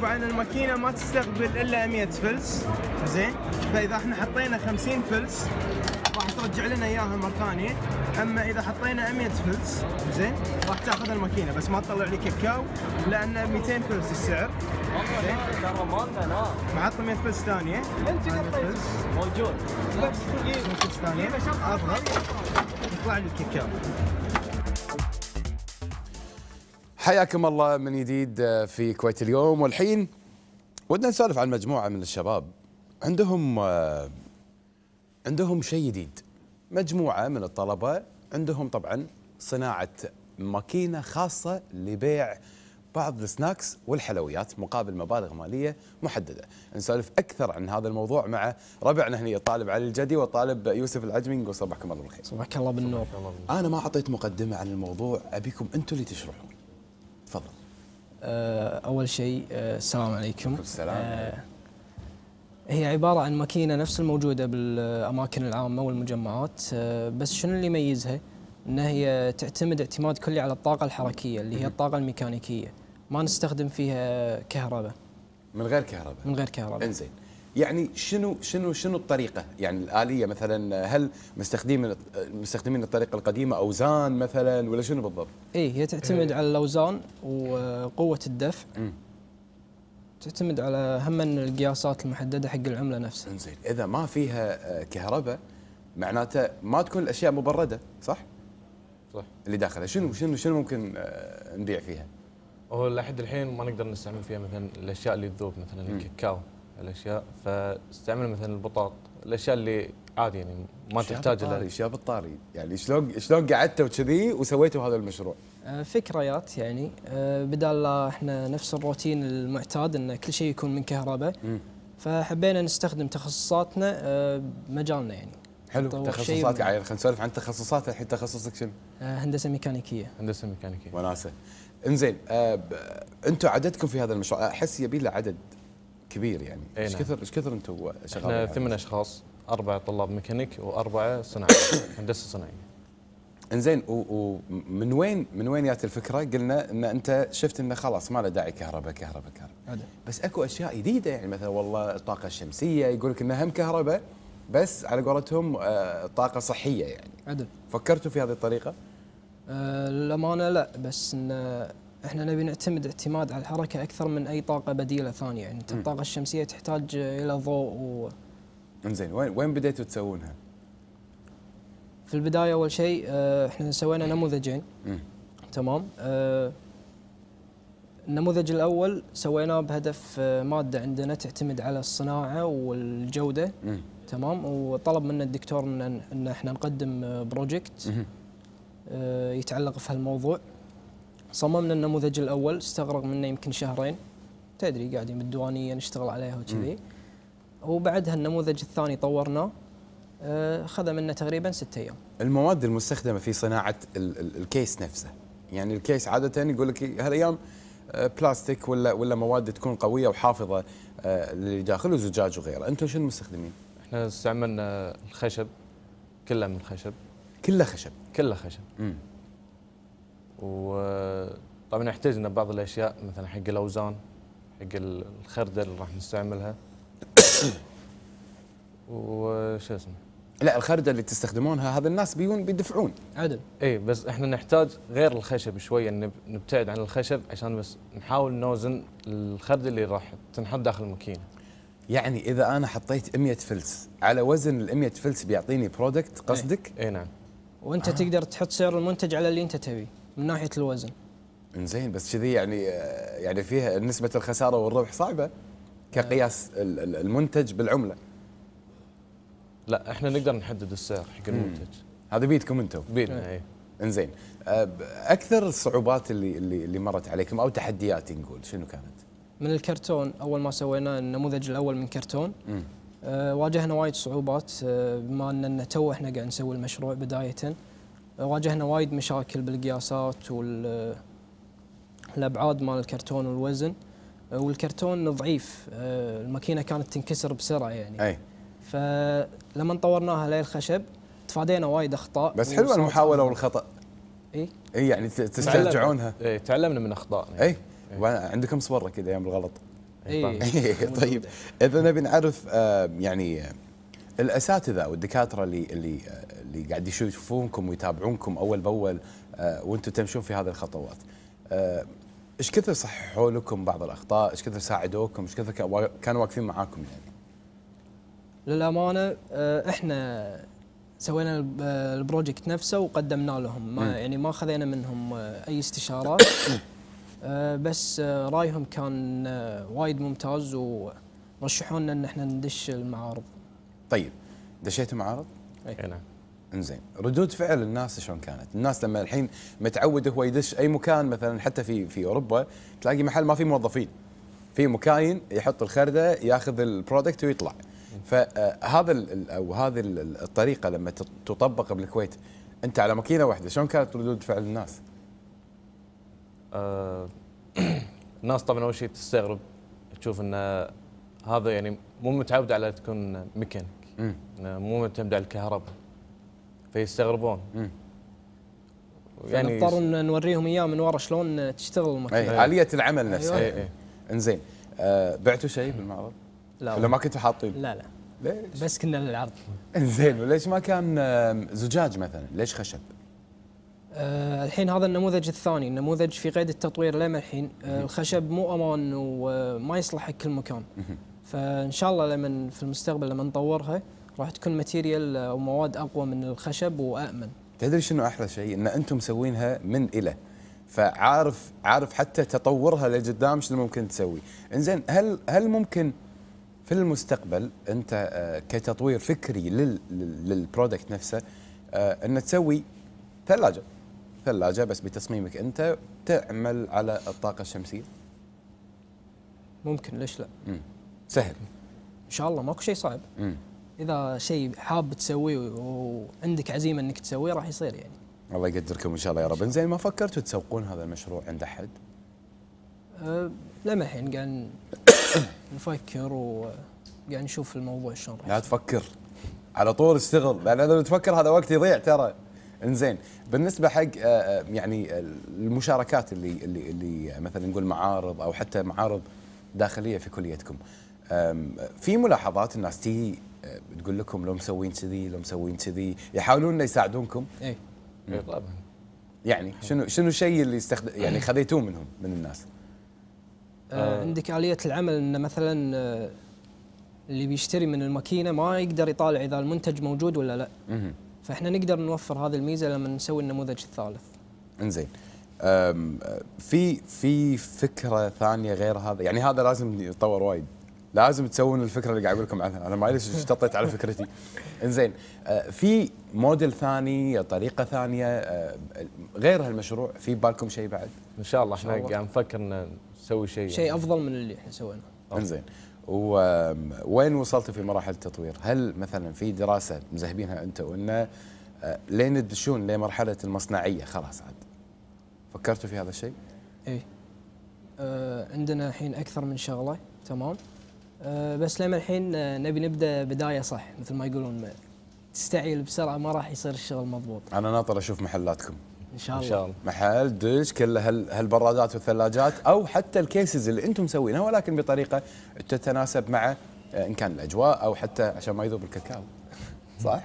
طبعا الماكينه ما تستقبل الا 100 فلس زين فاذا احنا حطينا 50 فلس راح ترجع لنا اياها مره ثانيه اما اذا حطينا 100 فلس زين راح تاخذ الماكينه بس ما تطلع لي كاكاو لان 200 فلس السعر زين معط 100 فلس ثانيه موجود 100 فلس ثانيه اضغط يطلع لي الكاكاو حياكم الله من جديد آه، في كويت اليوم والحين ودنا نسولف عن مجموعه من الشباب عندهم آه، عندهم شيء جديد مجموعه من الطلبه عندهم طبعا صناعه ماكينه خاصه لبيع بعض السناكس والحلويات مقابل مبالغ ماليه محدده نسولف اكثر عن هذا الموضوع مع ربعنا هنا الطالب علي الجدي والطالب يوسف العجمي نقول صباحكم الله بالخير صباحك الله بالنور انا ما اعطيت مقدمه عن الموضوع ابيكم انتم اللي تشرحون آه، أول شيء آه، السلام عليكم السلام آه، هي عبارة عن ماكينة نفس الموجودة بالأماكن العامة والمجمعات بس شنو اللي يميزها؟ أنها هي تعتمد اعتماد كلي على الطاقة الحركية اللي هي الطاقة الميكانيكية ما نستخدم فيها كهرباء من غير كهرباء من غير كهرباء انزين يعني شنو شنو شنو الطريقه يعني الاليه مثلا هل مستخدمين مستخدمين الطريقه القديمه اوزان مثلا ولا شنو بالضبط اي هي تعتمد على الاوزان وقوه الدفع م. تعتمد على هم القياسات المحدده حق العمله نفسها زين اذا ما فيها آه، كهرباء معناته ما تكون الاشياء مبرده صح صح اللي داخلها شنو شنو شنو ممكن آه، نبيع فيها هو لحد الحين ما نقدر نستعمل فيها مثلا الاشياء اللي تذوب مثلا الكاكاو الاشياء فاستعمل مثلا البطاط الاشياء اللي عادي يعني ما تحتاج الا اشياء بالطاري يعني شلون شلون قعدتوا كذي وسويتوا هذا المشروع؟ آه، فكريات يعني آه، بدال لا احنا نفس الروتين المعتاد ان كل شيء يكون من كهرباء فحبينا نستخدم تخصصاتنا آه، بمجالنا يعني حلو تخصصاتك يعني خلينا نسولف عن تخصصات الحين تخصصك شنو؟ هندسه ميكانيكيه هندسه ميكانيكيه وناسه انزين انتم عددكم في هذا المشروع احس يبي له عدد كبير يعني إيه، ايش نعم. كثر ايش كثر انتم شغالين؟ احنا يعني؟ ثمان اشخاص اربعه طلاب ميكانيك واربعه صناعيه هندسه صناعيه انزين ومن وين من وين جات الفكره؟ قلنا ان انت شفت انه خلاص ما له داعي كهرباء كهرباء كهرباء بس اكو اشياء جديده يعني مثلا والله الطاقه الشمسيه يقول لك انها هم كهرباء بس على قولتهم آه طاقه صحيه يعني عدل فكرتوا في هذه الطريقه؟ آه للامانه لا بس ان احنا نبي نعتمد اعتماد على الحركه اكثر من اي طاقه بديله ثانيه يعني الطاقه الشمسيه تحتاج الى ضوء و انزين وين وين بديتوا تسوونها؟ في البدايه اول شيء آه، احنا سوينا نموذجين مم. تمام اه النموذج الاول سويناه بهدف آه، ماده عندنا تعتمد على الصناعه والجوده مم. تمام وطلب منا الدكتور ان, احنا نقدم بروجكت آه، يتعلق في هالموضوع صممنا النموذج الاول استغرق منا يمكن شهرين تدري قاعدين بالديوانيه نشتغل عليها وكذي وبعدها النموذج الثاني طورناه آه، خذ منا تقريبا ست ايام. المواد المستخدمه في صناعه الكيس نفسه، يعني الكيس عاده يقول لك هالايام آه، بلاستيك ولا ولا مواد تكون قويه وحافظه اللي آه، داخله زجاج وغيره، انتم شنو مستخدمين؟ احنا استعملنا الخشب كله من خشب كله خشب كله خشب امم وطبعا احتجنا بعض الاشياء مثلا حق الاوزان حق الخرده اللي راح نستعملها وش اسمه لا الخرده اللي تستخدمونها هذا الناس بيون بيدفعون عدل اي بس احنا نحتاج غير الخشب شويه نبتعد عن الخشب عشان بس نحاول نوزن الخرده اللي راح تنحط داخل الماكينه يعني اذا انا حطيت 100 فلس على وزن ال 100 فلس بيعطيني برودكت قصدك؟ اي نعم وانت آه. تقدر تحط سعر المنتج على اللي انت تبيه من ناحيه الوزن انزين بس كذي يعني آه، يعني فيها نسبه الخساره والربح صعبه كقياس المنتج بالعمله لا احنا نقدر نحدد السعر حق المنتج هذا بيدكم انتم بيدنا اي انزين آه، اكثر الصعوبات اللي اللي اللي مرت عليكم او تحديات نقول شنو كانت؟ من الكرتون اول ما سوينا النموذج الاول من كرتون أه واجهنا وايد صعوبات أه بما ان تو احنا قاعد نسوي المشروع بدايه واجهنا وايد مشاكل بالقياسات والابعاد مال الكرتون والوزن والكرتون ضعيف الماكينه كانت تنكسر بسرعه يعني اي فلما طورناها للخشب تفادينا وايد اخطاء بس حلوه المحاوله والخطا اي اي يعني تسترجعونها اي تعلمنا من اخطائنا اي عندكم صوره كذا يوم الغلط اي طيب اذا نبي نعرف آه، يعني الاساتذه والدكاتره اللي اللي آه، اللي قاعد يشوفونكم ويتابعونكم اول باول آه، وانتم تمشون في هذه الخطوات آه، ايش كثر صححوا لكم بعض الاخطاء ايش كثر ساعدوكم ايش كثر كانوا واقفين معاكم يعني للامانه احنا سوينا البروجكت نفسه وقدمنا لهم ما يعني ما خذينا منهم اي استشارات بس رايهم كان وايد ممتاز ورشحونا ان احنا ندش المعارض طيب دشيت معارض؟ اي نعم انزين ردود فعل الناس شلون كانت؟ الناس لما الحين متعود هو يدش اي مكان مثلا حتى في في اوروبا تلاقي محل ما في موظفين في مكاين يحط الخرده ياخذ البرودكت ويطلع فهذا آه، او هذه الطريقه لما تطبق بالكويت انت على ماكينه واحده شلون كانت ردود فعل الناس؟ آه، الناس طبعا اول شيء تستغرب تشوف انه هذا يعني مو متعود على تكون ميكانيك مو معتمد على الكهرباء فيستغربون يعني نضطر ان نوريهم اياه من ورا شلون تشتغل الماكينه أي. آلية العمل نفسها أيوة. أي. انزين آه بعتوا شيء بالمعرض؟ لا ولا ما كنتوا حاطين؟ لا لا ليش؟ بس كنا للعرض انزين وليش ما كان زجاج مثلا؟ ليش خشب؟ أه الحين هذا النموذج الثاني النموذج في قيد التطوير لما الحين أه الخشب مو امان وما آه، يصلح حق كل مكان فان شاء الله لما في المستقبل لما نطورها راح تكون ماتيريال آه، او مواد اقوى من الخشب وامن تدري شنو احلى شيء ان انتم مسوينها من الى فعارف عارف حتى تطورها لقدام شنو ممكن تسوي انزين هل هل ممكن في المستقبل انت آه، كتطوير فكري لل للبرودكت نفسه آه، ان تسوي ثلاجه ثلاجه بس بتصميمك انت تعمل على الطاقه الشمسيه ممكن ليش لا؟ مم. سهل ان شاء الله ماكو شيء صعب مم. اذا شيء حاب تسويه وعندك عزيمه انك تسويه راح يصير يعني الله يقدركم ان شاء الله يا رب زين ما فكرتوا تسوقون هذا المشروع عند احد أه لا ما الحين قاعد نفكر وقاعد نشوف الموضوع شلون لا تفكر على طول اشتغل لان اذا تفكر هذا وقت يضيع ترى انزين بالنسبه حق أه، أه، يعني المشاركات اللي اللي اللي مثلا نقول معارض او حتى معارض داخليه في كليتكم في ملاحظات الناس تي أه، تقول لكم لو مسوين كذي لو مسوين كذي يحاولون يساعدونكم اي إيه، طبعا يعني إيه. شنو شنو الشيء اللي استخدم يعني خذيتوه منهم من الناس آه, آه. عندك اليه العمل ان مثلا آه، اللي بيشتري من الماكينه ما يقدر يطالع اذا المنتج موجود ولا لا فاحنا نقدر نوفر هذه الميزه لما نسوي النموذج الثالث انزين في في فكره ثانيه غير هذا يعني هذا لازم يتطور وايد لازم تسوون الفكره اللي قاعد اقول لكم عنها انا ما ليش اشتطيت على فكرتي انزين آه، في موديل ثاني طريقه ثانيه آه، غير هالمشروع في بالكم شيء بعد ان شاء الله احنا قاعد نفكر ان نسوي شيء شيء يعني. افضل من اللي احنا سويناه انزين وين وصلتوا في مراحل التطوير هل مثلا في دراسه مذهبينها انتم انه آه، لين تدشون لمرحله المصنعيه خلاص عاد فكرتوا في هذا الشيء ايه آه عندنا الحين اكثر من شغله تمام أه، بس لما الحين أه، نبي نبدا بدايه صح مثل ما يقولون تستعجل بسرعه ما راح يصير الشغل مضبوط انا ناطر اشوف محلاتكم ان شاء الله, إن شاء الله. محل دش كل هالبرادات والثلاجات او حتى الكيسز اللي انتم مسوينها ولكن بطريقه تتناسب مع أه، ان كان الاجواء او حتى عشان ما يذوب الكاكاو صح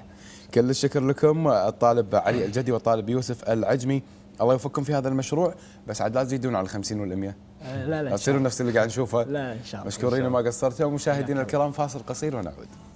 كل الشكر لكم الطالب علي الجدي والطالب يوسف العجمي الله يوفقكم في هذا المشروع بس عاد لا تزيدون على 50 وال 100 لا لا تصيروا نفس اللي قاعد نشوفه لا ان شاء الله مشكورين وما قصرتوا ومشاهدينا الكرام فاصل قصير ونعود